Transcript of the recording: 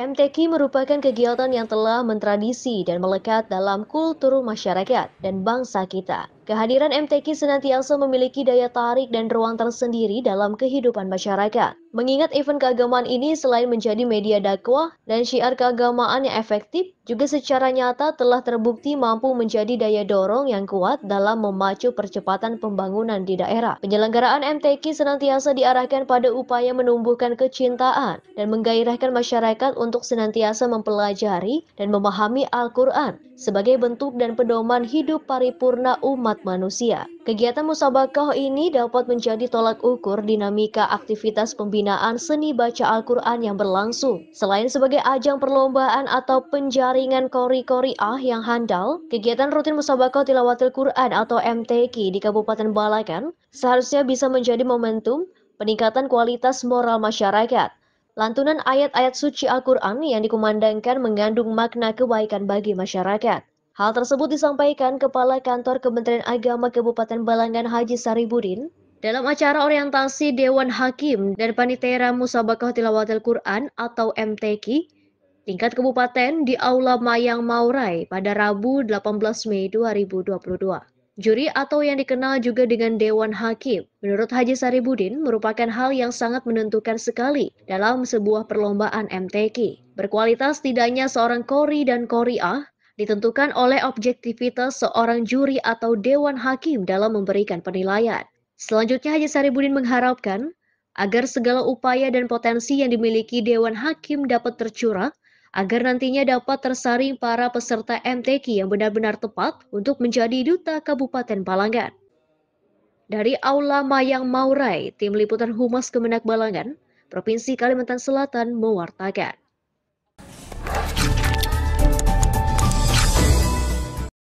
MTQ merupakan kegiatan yang telah mentradisi dan melekat dalam kultur masyarakat dan bangsa kita. Kehadiran MTQ senantiasa memiliki daya tarik dan ruang tersendiri dalam kehidupan masyarakat. Mengingat event keagamaan ini selain menjadi media dakwah dan syiar keagamaan yang efektif, juga secara nyata telah terbukti mampu menjadi daya dorong yang kuat dalam memacu percepatan pembangunan di daerah. Penyelenggaraan MTQ senantiasa diarahkan pada upaya menumbuhkan kecintaan dan menggairahkan masyarakat untuk senantiasa mempelajari dan memahami Al-Quran sebagai bentuk dan pedoman hidup paripurna umat hak manusia. Kegiatan musabakah ini dapat menjadi tolak ukur dinamika aktivitas pembinaan seni baca Al-Quran yang berlangsung. Selain sebagai ajang perlombaan atau penjaringan kori-kori ah yang handal, kegiatan rutin musabakah tilawatil Quran atau MTQ di Kabupaten Balakan seharusnya bisa menjadi momentum peningkatan kualitas moral masyarakat. Lantunan ayat-ayat suci Al-Quran yang dikumandangkan mengandung makna kebaikan bagi masyarakat. Hal tersebut disampaikan Kepala Kantor Kementerian Agama Kabupaten Balangan Haji Saribudin dalam acara orientasi Dewan Hakim dan Panitera Musabakah Tilawatil Quran atau MTQ tingkat kabupaten di Aula Mayang Maurai pada Rabu 18 Mei 2022. Juri atau yang dikenal juga dengan Dewan Hakim, menurut Haji Saribudin merupakan hal yang sangat menentukan sekali dalam sebuah perlombaan MTQ. Berkualitas tidaknya seorang kori dan koriah, ditentukan oleh objektivitas seorang juri atau dewan hakim dalam memberikan penilaian. Selanjutnya Haji Saribudin mengharapkan agar segala upaya dan potensi yang dimiliki dewan hakim dapat tercurah agar nantinya dapat tersaring para peserta MTQ yang benar-benar tepat untuk menjadi duta Kabupaten Balangan. Dari Aula Mayang Maurai, Tim Liputan Humas Kemenak Balangan, Provinsi Kalimantan Selatan mewartakan.